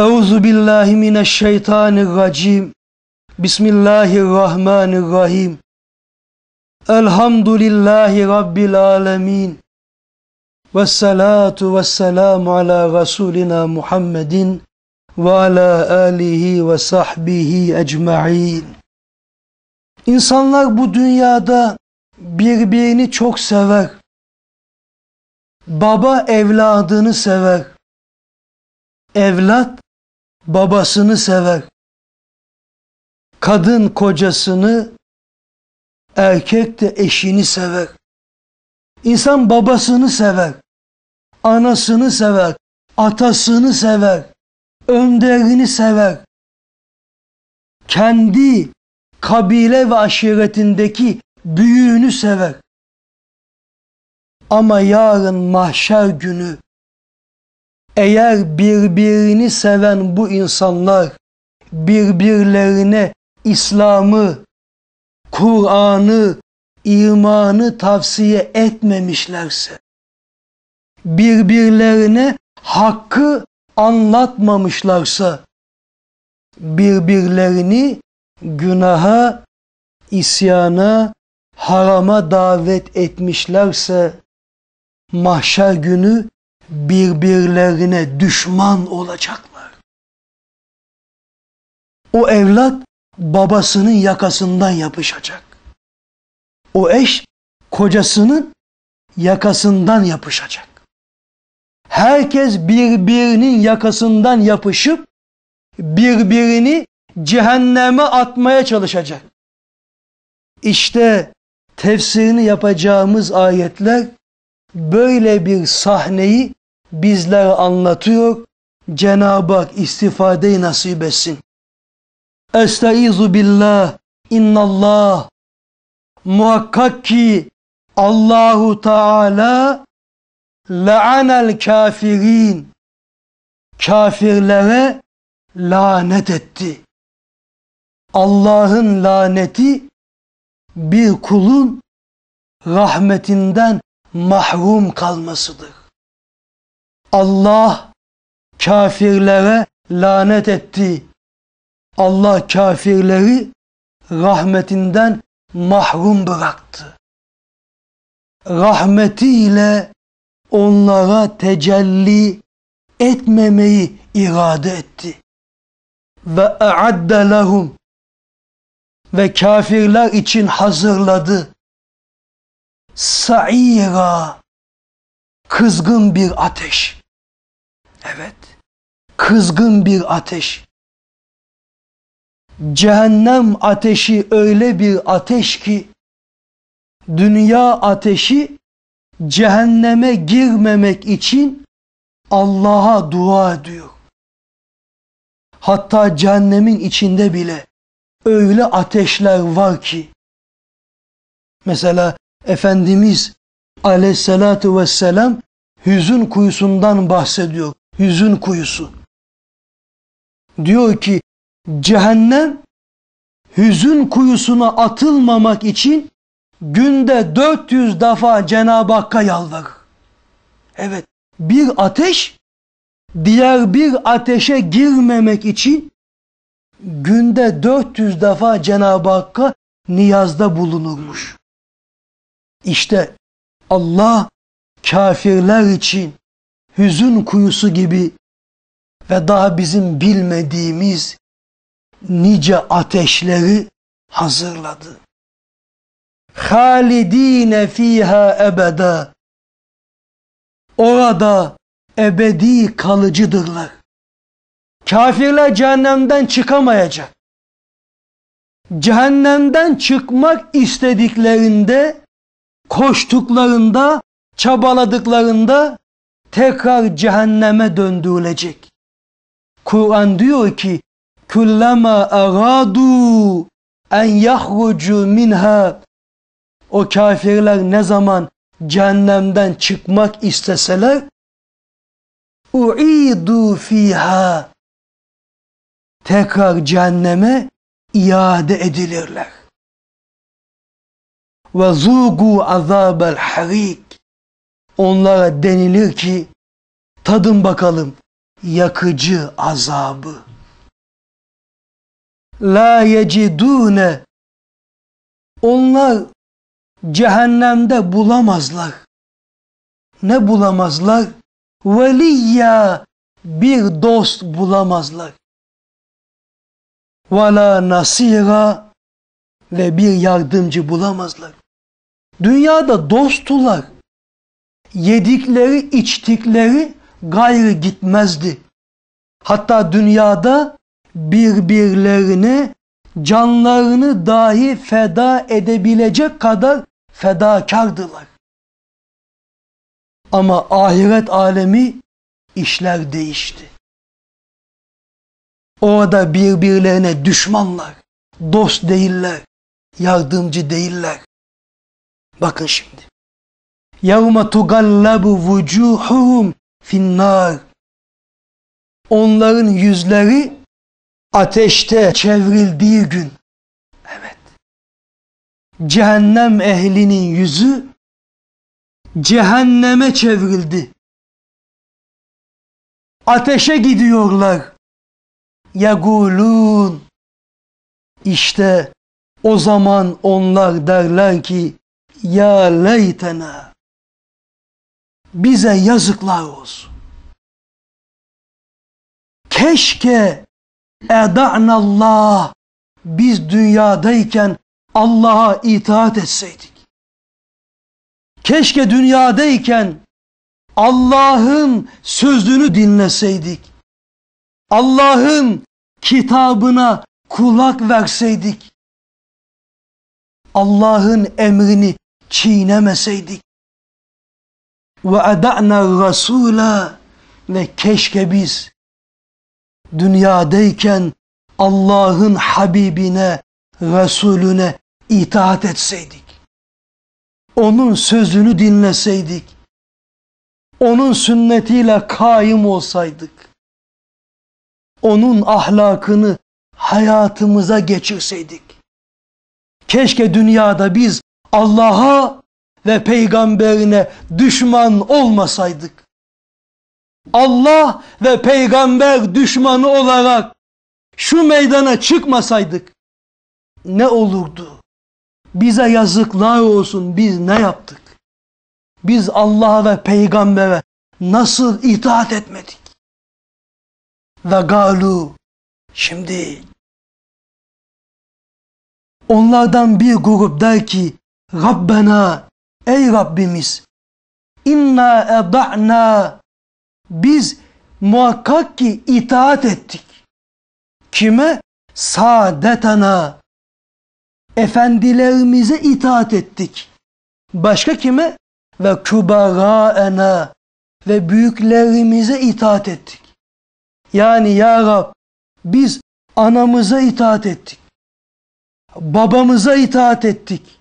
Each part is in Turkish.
Euzu billahi mineşşeytanirracim. Bismillahirrahmanirrahim. Elhamdülillahi rabbil alamin. Ve salatu ve selamu ala rasulina Muhammedin ve ala alihi ve sahbihi ecmaîn. İnsanlar bu dünyada birbirini çok sever. Baba evladını sever. Evlat babasını sever. Kadın kocasını, erkek de eşini sever. İnsan babasını sever, anasını sever, atasını sever, önderini sever. Kendi kabile ve aşiretindeki büyüğünü sever. Ama yarın mahşer günü eğer birbirini seven bu insanlar birbirlerine İslam'ı, Kur'an'ı, imanı tavsiye etmemişlerse, birbirlerine hakkı anlatmamışlarsa, birbirlerini günaha, isyana, harama davet etmişlerse, mahşer günü birbirlerine düşman olacaklar. O evlat babasının yakasından yapışacak. O eş kocasının yakasından yapışacak. Herkes birbirinin yakasından yapışıp birbirini cehenneme atmaya çalışacak. İşte tefsirini yapacağımız ayetler böyle bir sahneyi bizlere anlatıyor. Cenab-ı Hak istifadeyi nasip etsin. Estaizu billah innallah muhakkak ki Allahu Teala la'anel kafirin kafirlere lanet etti. Allah'ın laneti bir kulun rahmetinden mahrum kalmasıdır. Allah kafirlere lanet etti. Allah kafirleri rahmetinden mahrum bıraktı. Rahmetiyle onlara tecelli etmemeyi irade etti. Ve e'adde lahum ve kafirler için hazırladı. Sa'ira kızgın bir ateş. Evet. Kızgın bir ateş. Cehennem ateşi öyle bir ateş ki dünya ateşi cehenneme girmemek için Allah'a dua ediyor. Hatta cehennemin içinde bile öyle ateşler var ki mesela Efendimiz aleyhissalatu vesselam hüzün kuyusundan bahsediyor hüzün kuyusu. Diyor ki cehennem hüzün kuyusuna atılmamak için günde 400 defa Cenab-ı Hakk'a yalvar. Evet bir ateş diğer bir ateşe girmemek için günde 400 defa Cenab-ı Hakk'a niyazda bulunurmuş. İşte Allah kafirler için hüzün kuyusu gibi ve daha bizim bilmediğimiz nice ateşleri hazırladı. Halidine fiha ebeda. Orada ebedi kalıcıdırlar. Kafirler cehennemden çıkamayacak. Cehennemden çıkmak istediklerinde, koştuklarında, çabaladıklarında tekrar cehenneme döndürülecek. Kur'an diyor ki kullama aradu en yahrucu minha o kafirler ne zaman cehennemden çıkmak isteseler uidu fiha tekrar cehenneme iade edilirler. Ve zugu azabel harik onlara denilir ki tadın bakalım yakıcı azabı. La yecidune onlar cehennemde bulamazlar. Ne bulamazlar? Veliyya bir dost bulamazlar. Vela nasira ve bir yardımcı bulamazlar. Dünyada dosttular yedikleri, içtikleri gayrı gitmezdi. Hatta dünyada birbirlerine canlarını dahi feda edebilecek kadar fedakardılar. Ama ahiret alemi işler değişti. Orada birbirlerine düşmanlar, dost değiller, yardımcı değiller. Bakın şimdi. يَوْمَ تُغَلَّبُ وُجُوهُهُمْ فِي النَّارِ Onların yüzleri ateşte çevrildiği gün. Evet. Cehennem ehlinin yüzü cehenneme çevrildi. Ateşe gidiyorlar. Yagulun. İşte o zaman onlar derler ki ya leytena bize yazıklar olsun. Keşke Allah biz dünyadayken Allah'a itaat etseydik. Keşke dünyadayken Allah'ın sözünü dinleseydik. Allah'ın kitabına kulak verseydik. Allah'ın emrini çiğnemeseydik. Ve ada'na rasula ve keşke biz dünyadayken Allah'ın Habibine, Resulüne itaat etseydik. Onun sözünü dinleseydik. Onun sünnetiyle kaim olsaydık. Onun ahlakını hayatımıza geçirseydik. Keşke dünyada biz Allah'a ve peygamberine düşman olmasaydık, Allah ve peygamber düşmanı olarak şu meydana çıkmasaydık ne olurdu? Bize yazıklar olsun biz ne yaptık? Biz Allah'a ve peygambere nasıl itaat etmedik? Ve galu şimdi onlardan bir grup der ki Rabbena Ey Rabbimiz inna eda'na biz muhakkak ki itaat ettik. Kime? Saadetana. Efendilerimize itaat ettik. Başka kime? Ve kübaraena ve büyüklerimize itaat ettik. Yani ya Rab biz anamıza itaat ettik. Babamıza itaat ettik.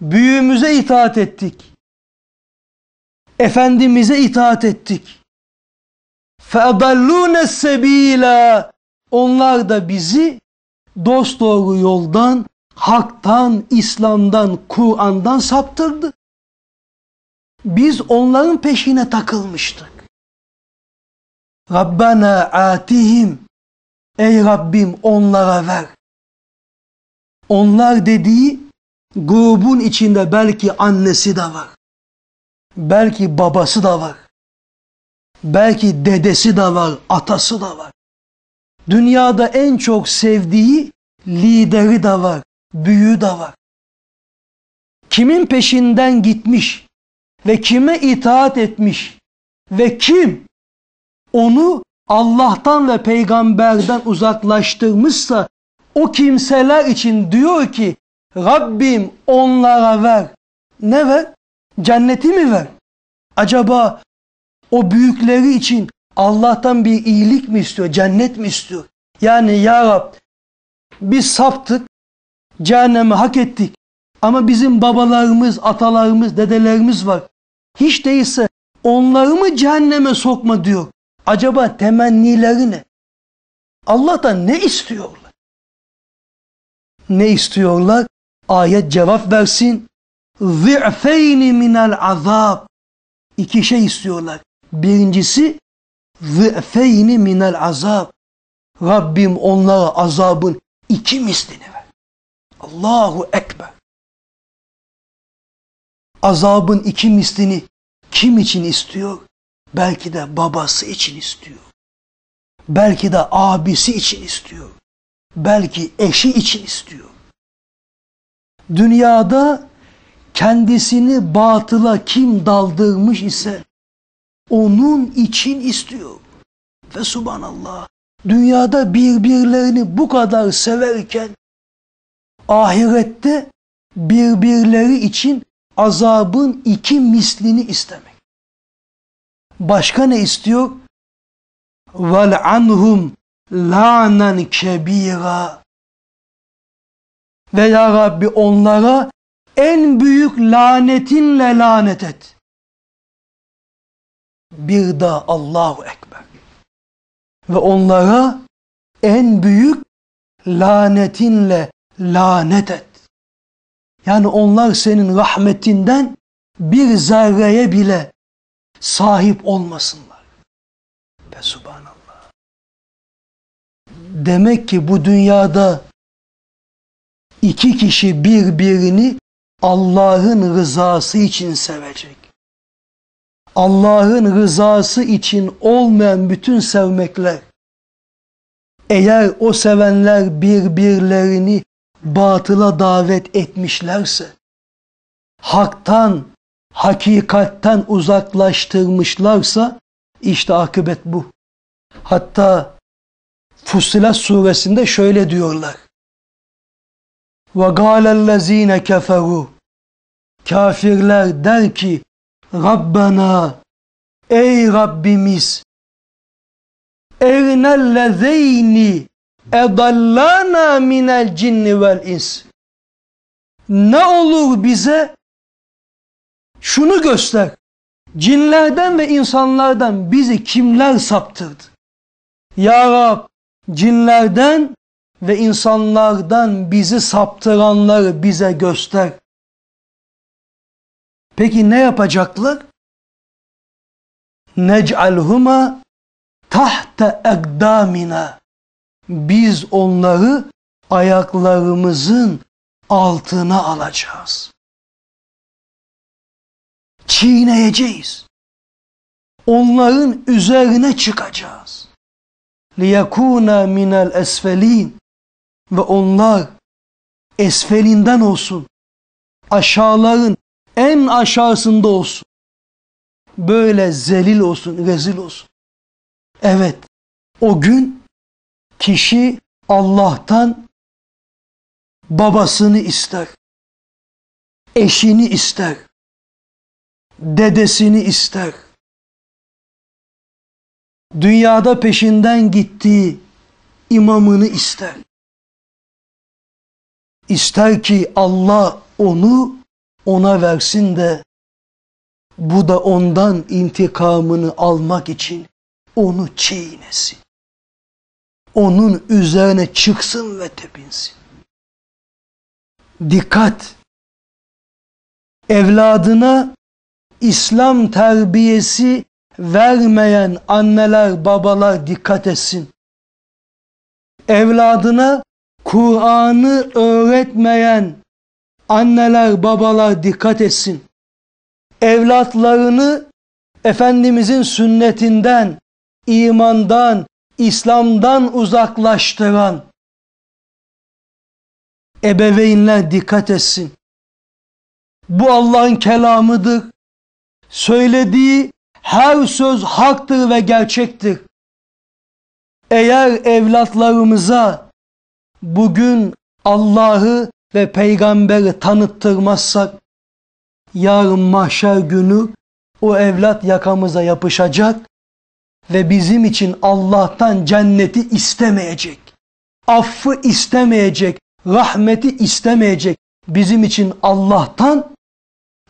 Büyüğümüze itaat ettik. Efendimiz'e itaat ettik. فَاَضَلُّونَ السَّب۪يلَ Onlar da bizi dost doğru yoldan, haktan, İslam'dan, Kur'an'dan saptırdı. Biz onların peşine takılmıştık. Rabbana atihim Ey Rabbim onlara ver. Onlar dediği Grubun içinde belki annesi de var. Belki babası da var. Belki dedesi de var, atası da var. Dünyada en çok sevdiği lideri de var, büyüğü de var. Kimin peşinden gitmiş ve kime itaat etmiş ve kim onu Allah'tan ve peygamberden uzaklaştırmışsa o kimseler için diyor ki Rabbim onlara ver. Ne ver? Cenneti mi ver? Acaba o büyükleri için Allah'tan bir iyilik mi istiyor? Cennet mi istiyor? Yani ya Rab biz saptık, cehennemi hak ettik. Ama bizim babalarımız, atalarımız, dedelerimiz var. Hiç değilse onları mı cehenneme sokma diyor. Acaba temennileri ne? Allah'tan ne istiyorlar? Ne istiyorlar? Ayet cevap versin. Zi'feyni minel azab. İki şey istiyorlar. Birincisi zi'feyni minel azab. Rabbim onlara azabın iki mislini ver. Allahu Ekber. Azabın iki mislini kim için istiyor? Belki de babası için istiyor. Belki de abisi için istiyor. Belki eşi için istiyor dünyada kendisini batıla kim daldırmış ise onun için istiyor. Ve subhanallah dünyada birbirlerini bu kadar severken ahirette birbirleri için azabın iki mislini istemek. Başka ne istiyor? Vel anhum lanen kebira ve ya Rabbi onlara en büyük lanetinle lanet et. Bir daha Allahu Ekber. Ve onlara en büyük lanetinle lanet et. Yani onlar senin rahmetinden bir zerreye bile sahip olmasınlar. Ve subhanallah. Demek ki bu dünyada İki kişi birbirini Allah'ın rızası için sevecek. Allah'ın rızası için olmayan bütün sevmekler, eğer o sevenler birbirlerini batıla davet etmişlerse, haktan, hakikatten uzaklaştırmışlarsa, işte akıbet bu. Hatta Fusilat suresinde şöyle diyorlar. Ve gâlellezîne keferû. Kafirler der ki, Rabbena, ey Rabbimiz, ernellezeyni edallana minel cinni vel ins. Ne olur bize şunu göster. Cinlerden ve insanlardan bizi kimler saptırdı? Ya Rab, cinlerden ve insanlardan bizi saptıranları bize göster. Peki ne yapacaklar? Nec'alhuma tahta ekdamina. Biz onları ayaklarımızın altına alacağız. Çiğneyeceğiz. Onların üzerine çıkacağız. لِيَكُونَ مِنَ esfelin ve onlar esfelinden olsun. Aşağıların en aşağısında olsun. Böyle zelil olsun, rezil olsun. Evet, o gün kişi Allah'tan babasını ister, eşini ister, dedesini ister. Dünyada peşinden gittiği imamını ister. İster ki Allah onu ona versin de bu da ondan intikamını almak için onu çiğnesin. Onun üzerine çıksın ve tepinsin. Dikkat! Evladına İslam terbiyesi vermeyen anneler babalar dikkat etsin. Evladına Kur'an'ı öğretmeyen anneler babalar dikkat etsin. Evlatlarını Efendimizin sünnetinden, imandan, İslam'dan uzaklaştıran ebeveynler dikkat etsin. Bu Allah'ın kelamıdır. Söylediği her söz haktır ve gerçektir. Eğer evlatlarımıza bugün Allah'ı ve peygamberi tanıttırmazsak yarın mahşer günü o evlat yakamıza yapışacak ve bizim için Allah'tan cenneti istemeyecek. Affı istemeyecek, rahmeti istemeyecek. Bizim için Allah'tan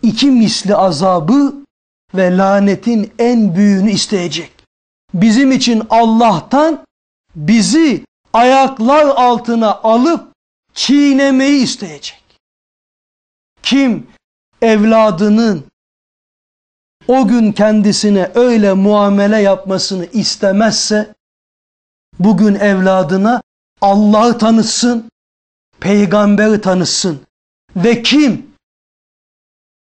iki misli azabı ve lanetin en büyüğünü isteyecek. Bizim için Allah'tan bizi ayaklar altına alıp çiğnemeyi isteyecek. Kim evladının o gün kendisine öyle muamele yapmasını istemezse bugün evladına Allah'ı tanıtsın, peygamberi tanıtsın. Ve kim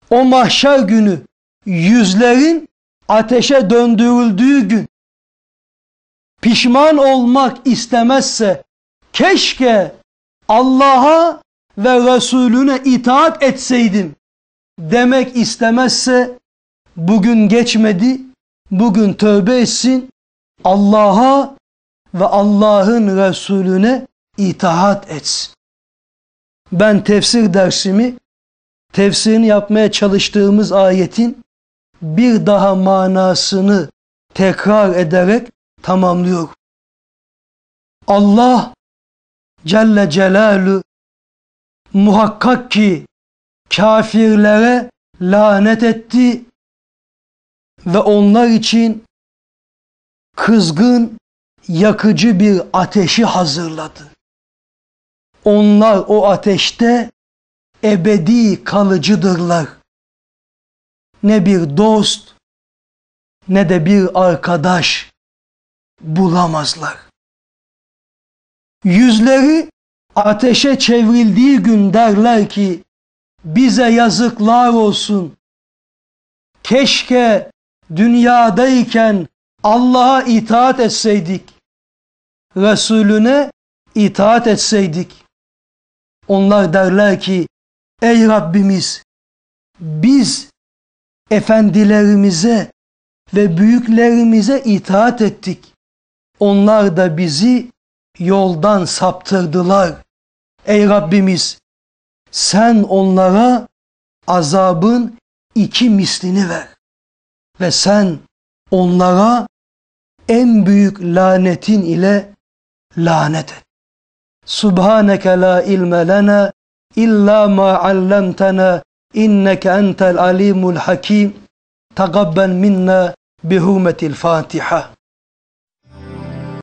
o mahşer günü yüzlerin ateşe döndürüldüğü gün pişman olmak istemezse keşke Allah'a ve Resulüne itaat etseydim demek istemezse bugün geçmedi, bugün tövbe etsin, Allah'a ve Allah'ın Resulüne itaat etsin. Ben tefsir dersimi, tefsirini yapmaya çalıştığımız ayetin bir daha manasını tekrar ederek tamamlıyor. Allah Celle Celalü muhakkak ki kafirlere lanet etti ve onlar için kızgın yakıcı bir ateşi hazırladı. Onlar o ateşte ebedi kalıcıdırlar. Ne bir dost ne de bir arkadaş bulamazlar. Yüzleri ateşe çevrildiği gün derler ki bize yazıklar olsun. Keşke dünyadayken Allah'a itaat etseydik. Resulüne itaat etseydik. Onlar derler ki ey Rabbimiz biz efendilerimize ve büyüklerimize itaat ettik. Onlar da bizi yoldan saptırdılar. Ey Rabbimiz sen onlara azabın iki mislini ver. Ve sen onlara en büyük lanetin ile lanet et. Subhaneke la ilme lena illa ma allamtana inneke entel alimul hakim. Takabbel minna bihurmetil Fatiha.